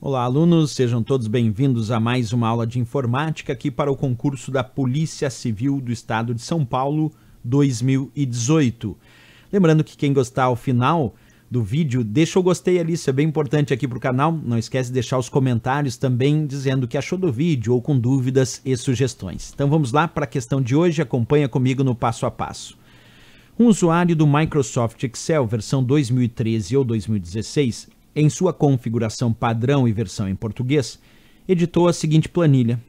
Olá, alunos, sejam todos bem-vindos a mais uma aula de informática aqui para o concurso da Polícia Civil do Estado de São Paulo 2018. Lembrando que quem gostar ao final do vídeo, deixa o gostei ali, isso é bem importante aqui para o canal. Não esquece de deixar os comentários também dizendo o que achou do vídeo ou com dúvidas e sugestões. Então vamos lá para a questão de hoje, acompanha comigo no passo a passo. Um usuário do Microsoft Excel versão 2013 ou 2016 em sua configuração padrão e versão em português, editou a seguinte planilha.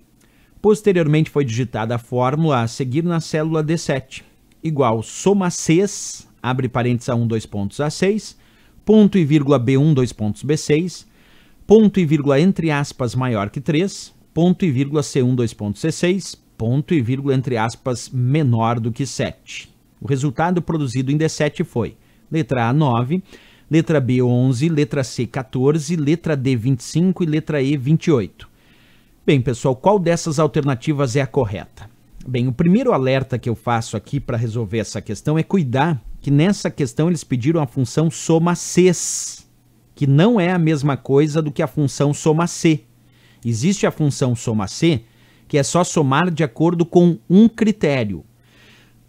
Posteriormente foi digitada a fórmula a seguir na célula D7, igual soma 6, abre parênteses A1, dois pontos A6, ponto e vírgula B1, dois pontos B6, ponto e vírgula entre aspas maior que 3, ponto e vírgula C1, dois pontos C6, ponto e vírgula entre aspas menor do que 7. O resultado produzido em D7 foi letra A9, letra B 11, letra C 14, letra D 25 e letra E 28. Bem, pessoal, qual dessas alternativas é a correta? Bem, o primeiro alerta que eu faço aqui para resolver essa questão é cuidar que nessa questão eles pediram a função soma Cs, que não é a mesma coisa do que a função soma C. Existe a função soma C, que é só somar de acordo com um critério,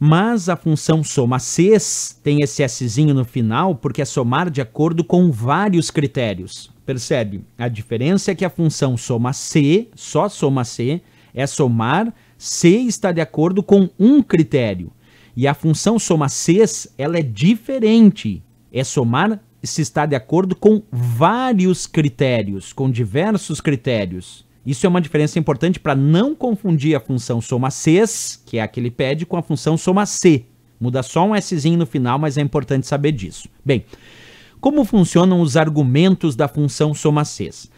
mas a função soma SES tem esse Szinho no final porque é somar de acordo com vários critérios. Percebe? A diferença é que a função soma C, só soma C, é somar, C está de acordo com um critério. E a função soma Cs, ela é diferente, é somar se está de acordo com vários critérios, com diversos critérios. Isso é uma diferença importante para não confundir a função soma Cs, que é a que ele pede, com a função soma C. Muda só um S no final, mas é importante saber disso. Bem, como funcionam os argumentos da função soma Cs?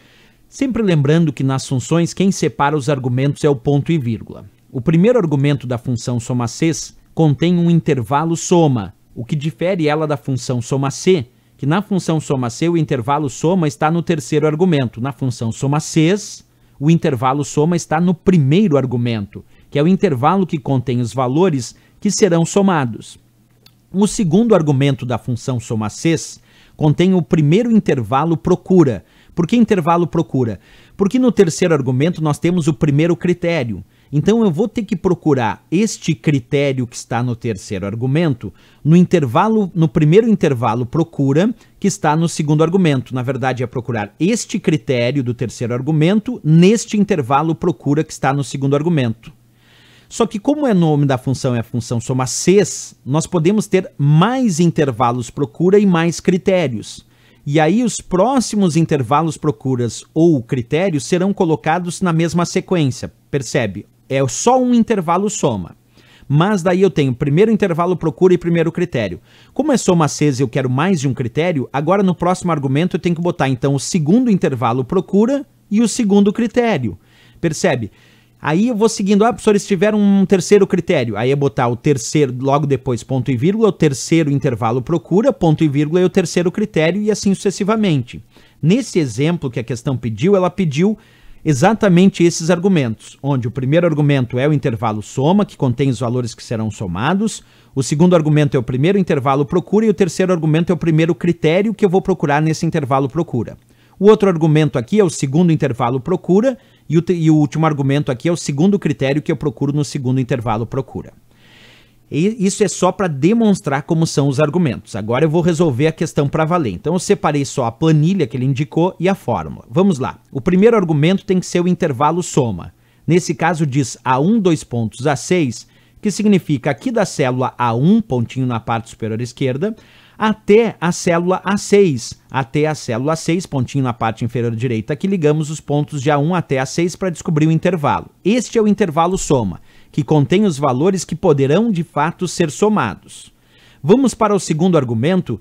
Sempre lembrando que nas funções quem separa os argumentos é o ponto e vírgula. O primeiro argumento da função soma Cs contém um intervalo soma, o que difere ela da função soma C, que na função soma C o intervalo soma está no terceiro argumento. Na função soma Cs, o intervalo soma está no primeiro argumento, que é o intervalo que contém os valores que serão somados. O segundo argumento da função soma cs contém o primeiro intervalo procura. Por que intervalo procura? Porque no terceiro argumento nós temos o primeiro critério, então eu vou ter que procurar este critério que está no terceiro argumento no intervalo, no primeiro intervalo procura que está no segundo argumento. Na verdade é procurar este critério do terceiro argumento neste intervalo procura que está no segundo argumento. Só que como é nome da função é a função soma Cs, nós podemos ter mais intervalos procura e mais critérios. E aí os próximos intervalos procuras ou critérios serão colocados na mesma sequência. Percebe? É só um intervalo soma. Mas daí eu tenho primeiro intervalo procura e primeiro critério. Como é soma acesa e eu quero mais de um critério, agora no próximo argumento eu tenho que botar então o segundo intervalo procura e o segundo critério. Percebe? Aí eu vou seguindo, ah, professor, eles tiveram um terceiro critério. Aí é botar o terceiro, logo depois, ponto e vírgula, o terceiro intervalo procura, ponto e vírgula, e o terceiro critério, e assim sucessivamente. Nesse exemplo que a questão pediu, ela pediu exatamente esses argumentos, onde o primeiro argumento é o intervalo soma, que contém os valores que serão somados, o segundo argumento é o primeiro intervalo procura e o terceiro argumento é o primeiro critério que eu vou procurar nesse intervalo procura. O outro argumento aqui é o segundo intervalo procura e o, e o último argumento aqui é o segundo critério que eu procuro no segundo intervalo procura. E isso é só para demonstrar como são os argumentos. Agora eu vou resolver a questão para valer. Então eu separei só a planilha que ele indicou e a fórmula. Vamos lá. O primeiro argumento tem que ser o intervalo soma. Nesse caso diz A1, dois pontos, A6, que significa aqui da célula A1, pontinho na parte superior esquerda, até a célula A6, até a célula A6, pontinho na parte inferior direita, que ligamos os pontos de A1 até A6 para descobrir o intervalo. Este é o intervalo soma que contém os valores que poderão de fato ser somados. Vamos para o segundo argumento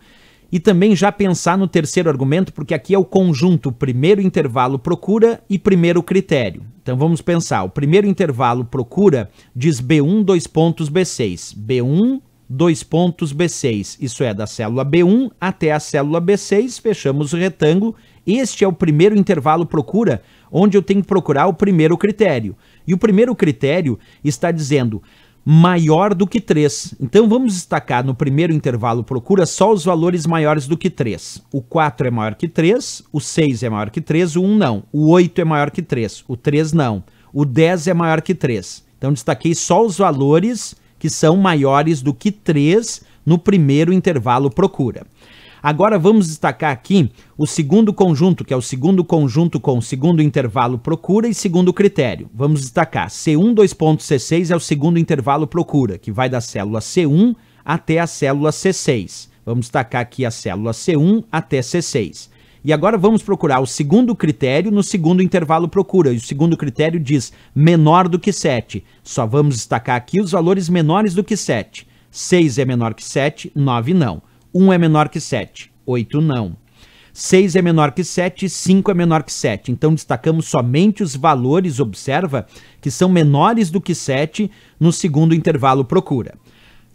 e também já pensar no terceiro argumento, porque aqui é o conjunto primeiro intervalo procura e primeiro critério. Então vamos pensar, o primeiro intervalo procura diz B1 dois pontos B6, B1 dois pontos B6, isso é da célula B1 até a célula B6, fechamos o retângulo este é o primeiro intervalo procura, onde eu tenho que procurar o primeiro critério. E o primeiro critério está dizendo maior do que 3. Então vamos destacar no primeiro intervalo procura só os valores maiores do que 3. O 4 é maior que 3, o 6 é maior que 3, o 1 não, o 8 é maior que 3, o 3 não, o 10 é maior que 3. Então destaquei só os valores que são maiores do que 3 no primeiro intervalo procura. Agora vamos destacar aqui o segundo conjunto, que é o segundo conjunto com segundo intervalo procura e segundo critério. Vamos destacar C1 2.C6 é o segundo intervalo procura, que vai da célula C1 até a célula C6. Vamos destacar aqui a célula C1 até C6. E agora vamos procurar o segundo critério no segundo intervalo procura. E o segundo critério diz menor do que 7. Só vamos destacar aqui os valores menores do que 7. 6 é menor que 7, 9 não. 1 é menor que 7, 8 não. 6 é menor que 7 5 é menor que 7. Então destacamos somente os valores, observa, que são menores do que 7 no segundo intervalo procura.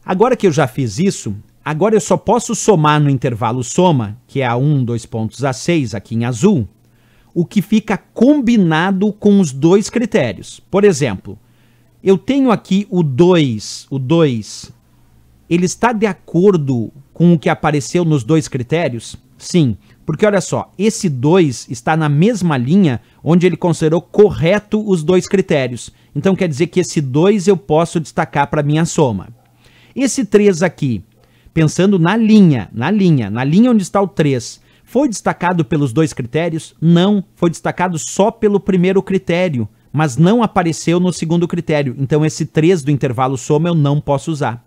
Agora que eu já fiz isso, agora eu só posso somar no intervalo soma, que é a 1, 2 pontos a 6 aqui em azul, o que fica combinado com os dois critérios. Por exemplo, eu tenho aqui o 2, o 2, ele está de acordo com o que apareceu nos dois critérios? Sim, porque olha só, esse 2 está na mesma linha onde ele considerou correto os dois critérios. Então quer dizer que esse 2 eu posso destacar para minha soma. Esse 3 aqui, pensando na linha, na linha, na linha onde está o 3, foi destacado pelos dois critérios? Não, foi destacado só pelo primeiro critério, mas não apareceu no segundo critério. Então esse 3 do intervalo soma eu não posso usar.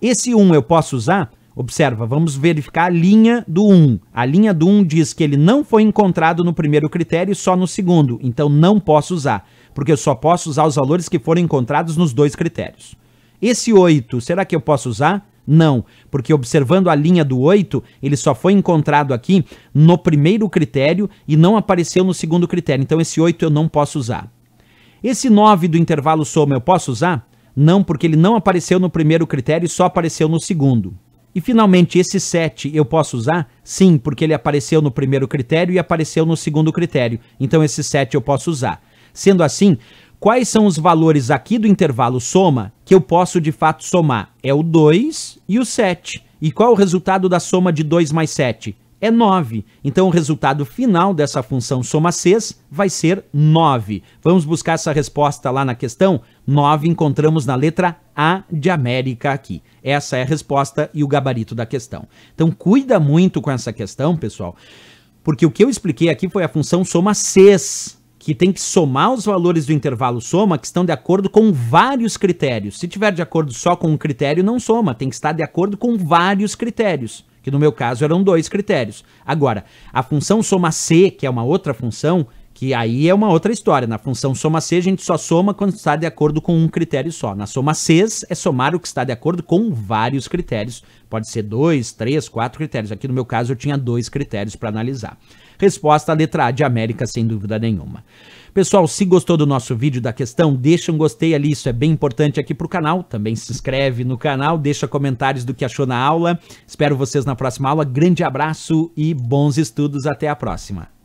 Esse 1 um eu posso usar? Observa, vamos verificar a linha do 1. A linha do 1 diz que ele não foi encontrado no primeiro critério, e só no segundo. Então não posso usar, porque eu só posso usar os valores que foram encontrados nos dois critérios. Esse 8, será que eu posso usar? Não, porque observando a linha do 8, ele só foi encontrado aqui no primeiro critério e não apareceu no segundo critério. Então esse 8 eu não posso usar. Esse 9 do intervalo soma eu posso usar? Não, porque ele não apareceu no primeiro critério e só apareceu no segundo. E finalmente, esse 7 eu posso usar? Sim, porque ele apareceu no primeiro critério e apareceu no segundo critério. Então esse 7 eu posso usar. Sendo assim, quais são os valores aqui do intervalo soma que eu posso de fato somar? É o 2 e o 7. E qual é o resultado da soma de 2 mais 7? é 9. Então o resultado final dessa função soma 6 vai ser 9. Vamos buscar essa resposta lá na questão? 9 encontramos na letra A de América aqui. Essa é a resposta e o gabarito da questão. Então cuida muito com essa questão, pessoal, porque o que eu expliquei aqui foi a função soma 6 que tem que somar os valores do intervalo soma que estão de acordo com vários critérios. Se tiver de acordo só com um critério, não soma, tem que estar de acordo com vários critérios que no meu caso eram dois critérios. Agora, a função soma C, que é uma outra função, que aí é uma outra história. Na função soma C, a gente só soma quando está de acordo com um critério só. Na soma C é somar o que está de acordo com vários critérios. Pode ser dois, três, quatro critérios. Aqui no meu caso eu tinha dois critérios para analisar. Resposta letra A de América, sem dúvida nenhuma. Pessoal, se gostou do nosso vídeo da questão, deixa um gostei ali, isso é bem importante aqui para o canal. Também se inscreve no canal, deixa comentários do que achou na aula. Espero vocês na próxima aula. Grande abraço e bons estudos. Até a próxima.